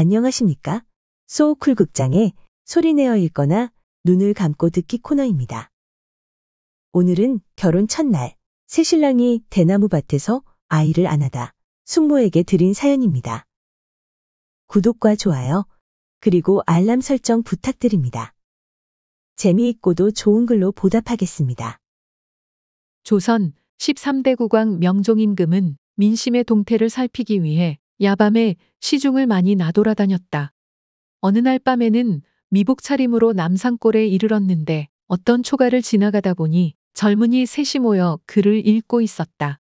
안녕하십니까? 소쿨 극장의 소리내어 읽거나 눈을 감고 듣기 코너입니다. 오늘은 결혼 첫날 새신랑이 대나무 밭에서 아이를 안하다 숙모에게 드린 사연입니다. 구독과 좋아요 그리고 알람 설정 부탁드립니다. 재미있고도 좋은 글로 보답하겠습니다. 조선 13대 국왕 명종임금은 민심의 동태를 살피기 위해 야밤에 시중을 많이 나돌아다녔다. 어느 날 밤에는 미복 차림으로 남산골에 이르렀는데 어떤 초가를 지나가다 보니 젊은이 셋이 모여 글을 읽고 있었다.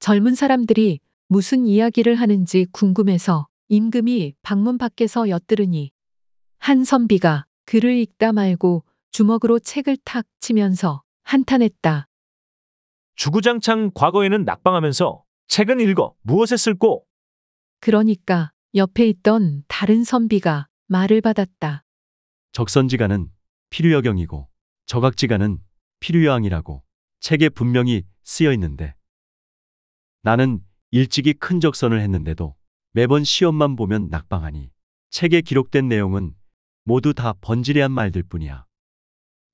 젊은 사람들이 무슨 이야기를 하는지 궁금해서 임금이 방문 밖에서 엿들으니 한 선비가 글을 읽다 말고 주먹으로 책을 탁 치면서 한탄했다. 주구장창 과거에는 낙방하면서 책은 읽어 무엇에 쓸고 그러니까 옆에 있던 다른 선비가 말을 받았다. 적선지간은 필요여경이고 저각지간은 필요여항이라고 책에 분명히 쓰여 있는데 나는 일찍이 큰 적선을 했는데도 매번 시험만 보면 낙방하니 책에 기록된 내용은 모두 다 번지레한 말들 뿐이야.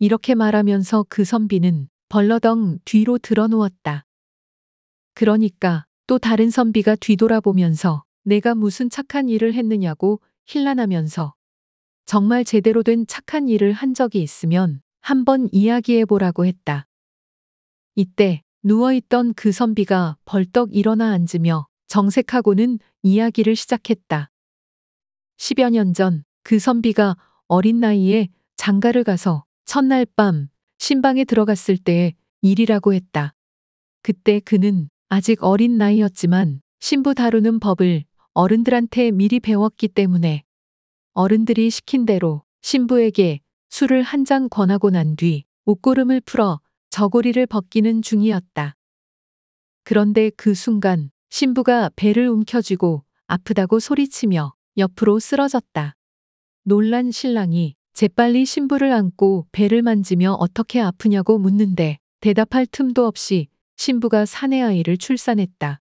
이렇게 말하면서 그 선비는 벌러덩 뒤로 들어누웠다. 그러니까 또 다른 선비가 뒤돌아보면서 내가 무슨 착한 일을 했느냐고 힐난하면서 정말 제대로 된 착한 일을 한 적이 있으면 한번 이야기해 보라고 했다. 이때 누워있던 그 선비가 벌떡 일어나 앉으며 정색하고는 이야기를 시작했다. 10여 년 전 그 선비가 어린 나이에 장가를 가서 첫날 밤 신방에 들어갔을 때의 일이라고 했다. 그때 그는 아직 어린 나이였지만 신부 다루는 법을 어른들한테 미리 배웠기 때문에 어른들이 시킨 대로 신부에게 술을 한 잔 권하고 난 뒤 옷고름을 풀어 저고리를 벗기는 중이었다. 그런데 그 순간 신부가 배를 움켜쥐고 아프다고 소리치며 옆으로 쓰러졌다. 놀란 신랑이 재빨리 신부를 안고 배를 만지며 어떻게 아프냐고 묻는데 대답할 틈도 없이 신부가 사내 아이를 출산했다.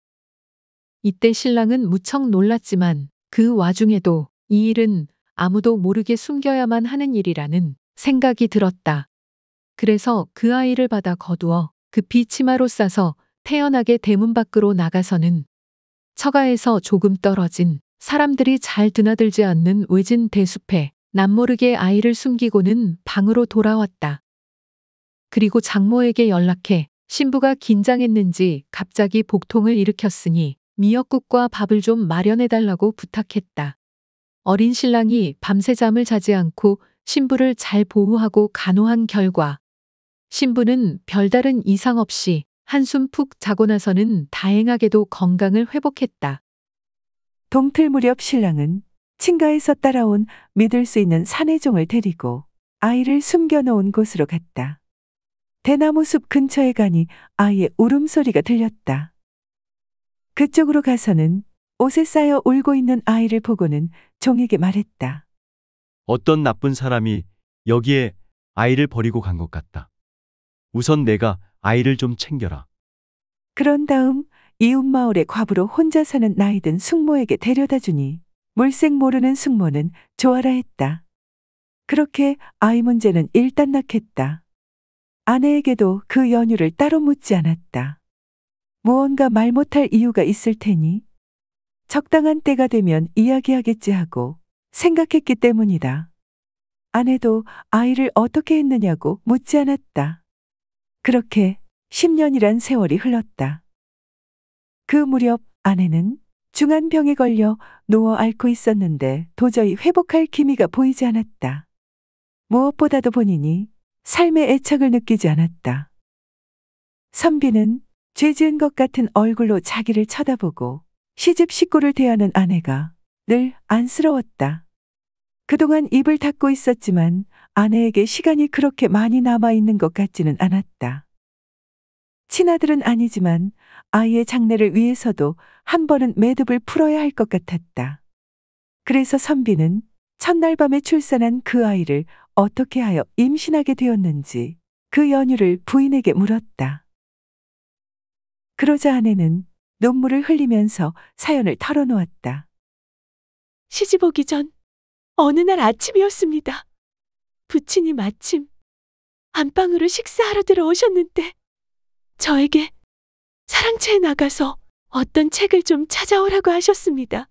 이때 신랑은 무척 놀랐지만 그 와중에도 이 일은 아무도 모르게 숨겨야만 하는 일이라는 생각이 들었다. 그래서 그 아이를 받아 거두어 급히 치마로 싸서 태연하게 대문 밖으로 나가서는 처가에서 조금 떨어진 사람들이 잘 드나들지 않는 외진 대숲에 남모르게 아이를 숨기고는 방으로 돌아왔다. 그리고 장모에게 연락해 신부가 긴장했는지 갑자기 복통을 일으켰으니 미역국과 밥을 좀 마련해달라고 부탁했다. 어린 신랑이 밤새 잠을 자지 않고 신부를 잘 보호하고 간호한 결과 신부는 별다른 이상 없이 한숨 푹 자고 나서는 다행하게도 건강을 회복했다. 동틀 무렵 신랑은 친가에서 따라온 믿을 수 있는 사내종을 데리고 아이를 숨겨놓은 곳으로 갔다. 대나무 숲 근처에 가니 아이의 울음소리가 들렸다. 그쪽으로 가서는 옷에 쌓여 울고 있는 아이를 보고는 종에게 말했다. 어떤 나쁜 사람이 여기에 아이를 버리고 간 것 같다. 우선 내가 아이를 좀 챙겨라. 그런 다음 이웃마을의 과부로 혼자 사는 나이든 숙모에게 데려다 주니 물색 모르는 숙모는 좋아라 했다. 그렇게 아이 문제는 일단락했다. 아내에게도 그 연유를 따로 묻지 않았다. 무언가 말 못할 이유가 있을 테니 적당한 때가 되면 이야기하겠지 하고 생각했기 때문이다. 아내도 아이를 어떻게 했느냐고 묻지 않았다. 그렇게 10년이란 세월이 흘렀다. 그 무렵 아내는 중한병에 걸려 누워 앓고 있었는데 도저히 회복할 기미가 보이지 않았다. 무엇보다도 본인이 삶의 애착을 느끼지 않았다. 선비는 죄 지은 것 같은 얼굴로 자기를 쳐다보고 시집 식구를 대하는 아내가 늘 안쓰러웠다. 그동안 입을 닫고 있었지만 아내에게 시간이 그렇게 많이 남아있는 것 같지는 않았다. 친아들은 아니지만 아이의 장래를 위해서도 한 번은 매듭을 풀어야 할 것 같았다. 그래서 선비는 첫날 밤에 출산한 그 아이를 어떻게 하여 임신하게 되었는지 그 연유를 부인에게 물었다. 그러자 아내는 눈물을 흘리면서 사연을 털어놓았다. 시집 오기 전 어느 날 아침이었습니다. 부친이 마침 안방으로 식사하러 들어오셨는데 저에게 사랑채에 나가서 어떤 책을 좀 찾아오라고 하셨습니다.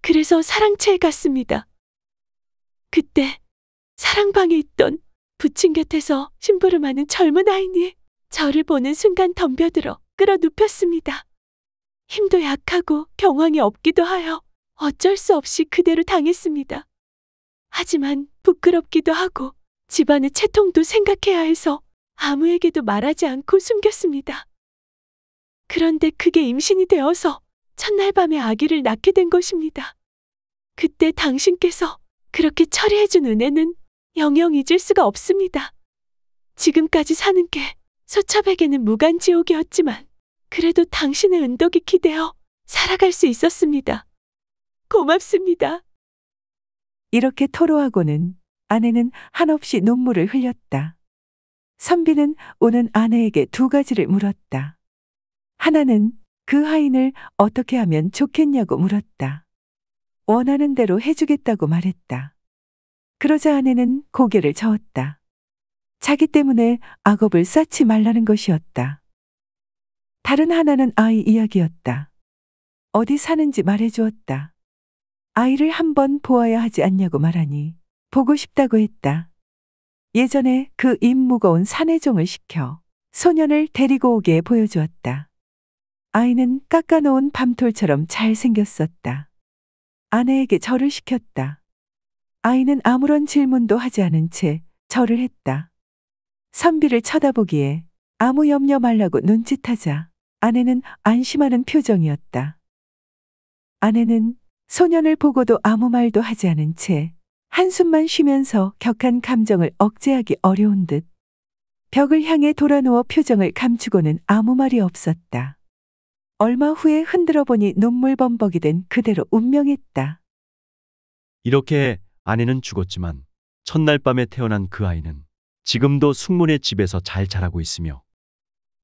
그래서 사랑채에 갔습니다. 그때 사랑방에 있던 부친 곁에서 심부름하는 젊은 아이니 저를 보는 순간 덤벼들어 끌어눕혔습니다. 힘도 약하고 경황이 없기도 하여 어쩔 수 없이 그대로 당했습니다. 하지만 부끄럽기도 하고 집안의 채통도 생각해야 해서 아무에게도 말하지 않고 숨겼습니다. 그런데 그게 임신이 되어서 첫날 밤에 아기를 낳게 된 것입니다. 그때 당신께서 그렇게 처리해준 은혜는 영영 잊을 수가 없습니다. 지금까지 사는 게 소첩에게는 무간지옥이었지만 그래도 당신의 은덕이 기대어 살아갈 수 있었습니다. 고맙습니다. 이렇게 토로하고는 아내는 한없이 눈물을 흘렸다. 선비는 오는 아내에게 두 가지를 물었다. 하나는 그 하인을 어떻게 하면 좋겠냐고 물었다. 원하는 대로 해주겠다고 말했다. 그러자 아내는 고개를 저었다. 자기 때문에 악업을 쌓지 말라는 것이었다. 다른 하나는 아이 이야기였다. 어디 사는지 말해주었다. 아이를 한번 보아야 하지 않냐고 말하니 보고 싶다고 했다. 예전에 그 입 무거운 사내종을 시켜 소년을 데리고 오게 보여주었다. 아이는 깎아놓은 밤톨처럼 잘생겼었다. 아내에게 절을 시켰다. 아이는 아무런 질문도 하지 않은 채 절을 했다. 선비를 쳐다보기에 아무 염려 말라고 눈짓하자 아내는 안심하는 표정이었다. 아내는 소년을 보고도 아무 말도 하지 않은 채 한숨만 쉬면서 격한 감정을 억제하기 어려운 듯 벽을 향해 돌아누워 표정을 감추고는 아무 말이 없었다. 얼마 후에 흔들어 보니 눈물 범벅이 된 그대로 운명했다. 이렇게 아내는 죽었지만 첫날 밤에 태어난 그 아이는 지금도 숙문의 집에서 잘 자라고 있으며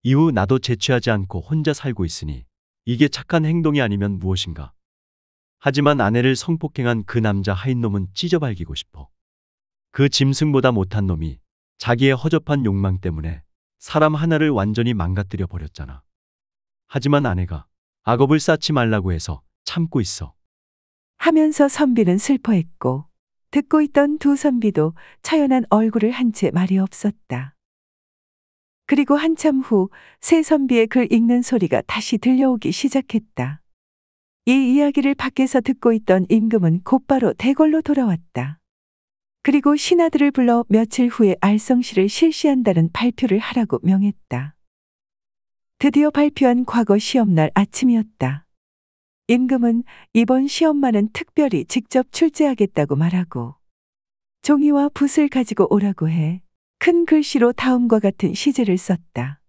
이후 나도 재취하지 않고 혼자 살고 있으니 이게 착한 행동이 아니면 무엇인가. 하지만 아내를 성폭행한 그 남자 하인놈은 찢어발기고 싶어. 그 짐승보다 못한 놈이 자기의 허접한 욕망 때문에 사람 하나를 완전히 망가뜨려 버렸잖아. 하지만 아내가 악업을 쌓지 말라고 해서 참고 있어. 하면서 선비는 슬퍼했고 듣고 있던 두 선비도 차연한 얼굴을 한 채 말이 없었다. 그리고 한참 후 새 선비의 글 읽는 소리가 다시 들려오기 시작했다. 이 이야기를 밖에서 듣고 있던 임금은 곧바로 대궐로 돌아왔다. 그리고 신하들을 불러 며칠 후에 알성시를 실시한다는 발표를 하라고 명했다. 드디어 발표한 과거 시험날 아침이었다. 임금은 이번 시험만은 특별히 직접 출제하겠다고 말하고 종이와 붓을 가지고 오라고 해큰 글씨로 다음과 같은 시제를 썼다.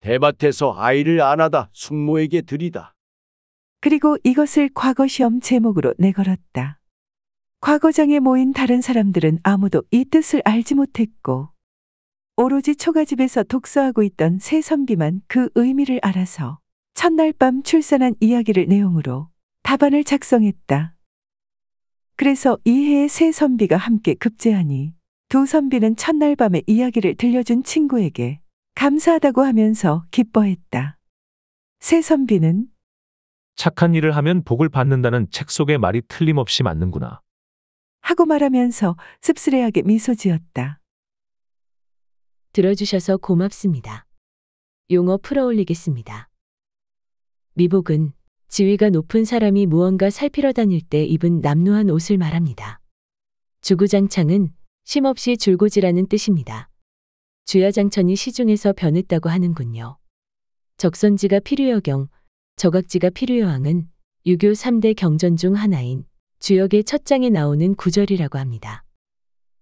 대밭에서 아이를 안아다 숙모에게 드리다. 그리고 이것을 과거 시험 제목으로 내걸었다. 과거장에 모인 다른 사람들은 아무도 이 뜻을 알지 못했고 오로지 초가집에서 독서하고 있던 새 선비만 그 의미를 알아서 첫날 밤 출산한 이야기를 내용으로 답안을 작성했다. 그래서 이해의 새 선비가 함께 급제하니 두 선비는 첫날 밤에 이야기를 들려준 친구에게 감사하다고 하면서 기뻐했다. 새 선비는 착한 일을 하면 복을 받는다는 책 속의 말이 틀림없이 맞는구나. 하고 말하면서 씁쓸해하게 미소 지었다. 들어주셔서 고맙습니다. 용어 풀어올리겠습니다. 미복은 지위가 높은 사람이 무언가 살피러 다닐 때 입은 남루한 옷을 말합니다. 주구장창은 심없이 줄고지라는 뜻입니다. 주야장천이 시중에서 변했다고 하는군요. 적선지가 필요여경, 저각지가 필요여왕은 유교 3대 경전 중 하나인 주역의 첫 장에 나오는 구절이라고 합니다.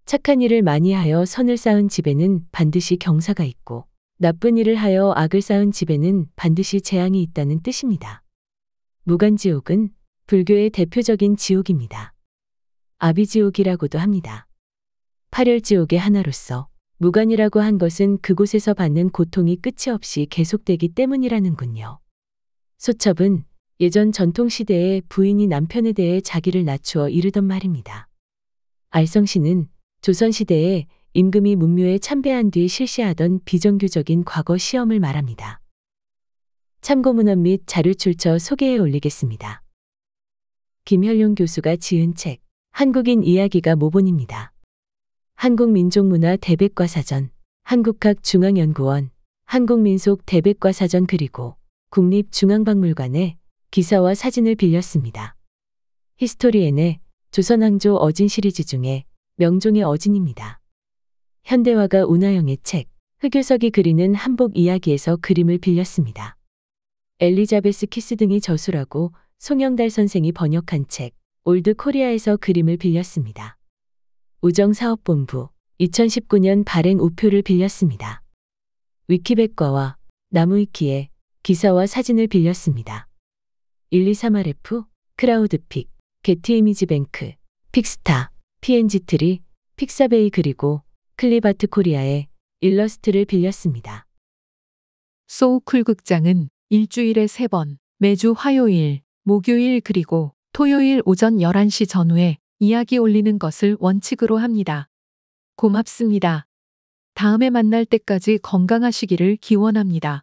착한 일을 많이 하여 선을 쌓은 집에는 반드시 경사가 있고 나쁜 일을 하여 악을 쌓은 집에는 반드시 재앙이 있다는 뜻입니다. 무간지옥은 불교의 대표적인 지옥입니다. 아비지옥이라고도 합니다. 8혈지옥의 하나로서 무관이라고한 것은 그곳에서 받는 고통이 끝이 없이 계속되기 때문이라는군요. 소첩은 예전 전통시대에 부인이 남편에 대해 자기를 낮추어 이르던 말입니다. 알성씨는 조선시대에 임금이 문묘에 참배한 뒤 실시하던 비정규적인 과거 시험을 말합니다. 참고문헌 및 자료출처 소개에 올리겠습니다. 김현룡 교수가 지은 책 한국인 이야기가 모본입니다. 한국민족문화 대백과사전, 한국학 중앙연구원, 한국민속 대백과사전 그리고 국립중앙박물관에 기사와 사진을 빌렸습니다. 히스토리엔의 조선왕조 어진 시리즈 중에 명종의 어진입니다. 현대화가 운하영의 책, 흑요석이 그리는 한복 이야기에서 그림을 빌렸습니다. 엘리자베스 키스 등이 저술하고 송영달 선생이 번역한 책, 올드 코리아에서 그림을 빌렸습니다. 우정사업본부 2019년 발행 우표를 빌렸습니다. 위키백과와 나무위키에 기사와 사진을 빌렸습니다. 1 2 3 r f 크라우드픽, 게티이미지뱅크, 픽스타, PNG트리, 픽사베이 그리고 클리바트 코리아의 일러스트를 빌렸습니다. 소우쿨 극장은 일주일에 3번, 매주 화요일, 목요일 그리고 토요일 오전 11시 전후에 이야기 올리는 것을 원칙으로 합니다. 고맙습니다. 다음에 만날 때까지 건강하시기를 기원합니다.